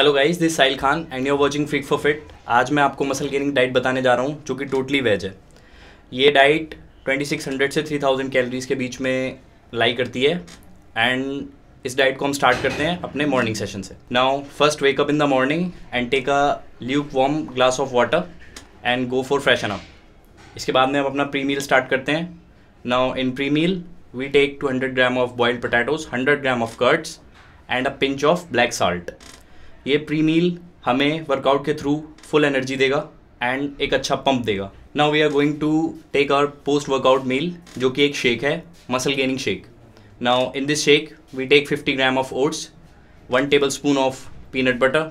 Hello guys this Sahil Khan and you are watching fit for fit आज मैं आपको muscle gaining diet बताने जा रहा हूँ जो कि टोटली वेज है ये डाइट 2600 से 3000 कैलोरीज के बीच में लाई करती है एंड इस डाइट को हम स्टार्ट करते हैं अपने मॉर्निंग सेशन से now first wake up in the morning and take a lukewarm glass of water and go for freshen up इसके बाद में हम अपना प्री मील स्टार्ट करते हैं now in pre meal we take 200 gram of boiled potatoes 100 gram of curds and a pinch of black salt ये pre meal हमें workout के थ्रू फुल एनर्जी देगा एंड एक अच्छा पंप देगा now we are going to take our post workout meal जो कि एक शेक है muscle gaining shake now in this shake we take 50 gram of oats one table spoon of peanut butter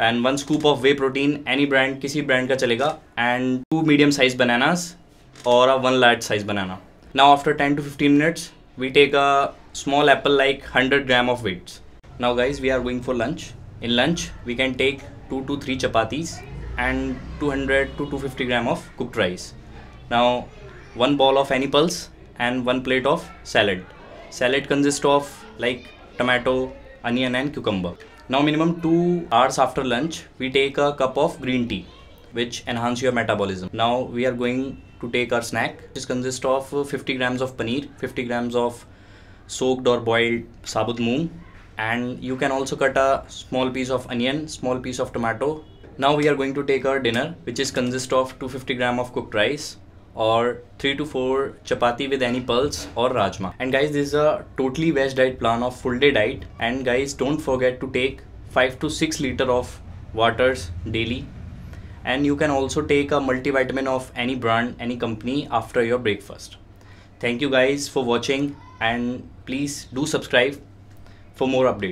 and one scoop of whey protein any brand किसी brand का चलेगा and two medium size bananas और a one large size banana now after ten to fifteen minutes we take a small apple like hundred gram of weights now guys we are going for lunch In lunch, we can take 2 to 3 chapatis and 200 to 250 gram of cooked rice. Now, one ball of any pulse and one plate of salad. Salad consists of like tomato, onion and cucumber. Now minimum 2 hours after lunch, we take a cup of green tea which enhance your metabolism. Now we are going to take our snack which consists of 50 grams of paneer, 50 grams of soaked or boiled sabut moong and you can also cut a small piece of onion small piece of tomato now we are going to take our dinner which is consist of 250 gram of cooked rice or 3 to 4 chapati with any pulse or rajma and guys this is a totally veg diet plan of full day diet and guys don't forget to take 5 to 6 liter of waters daily and you can also take a multivitamin of any brand any company after your breakfast thank you guys for watching and please do subscribe for more updates.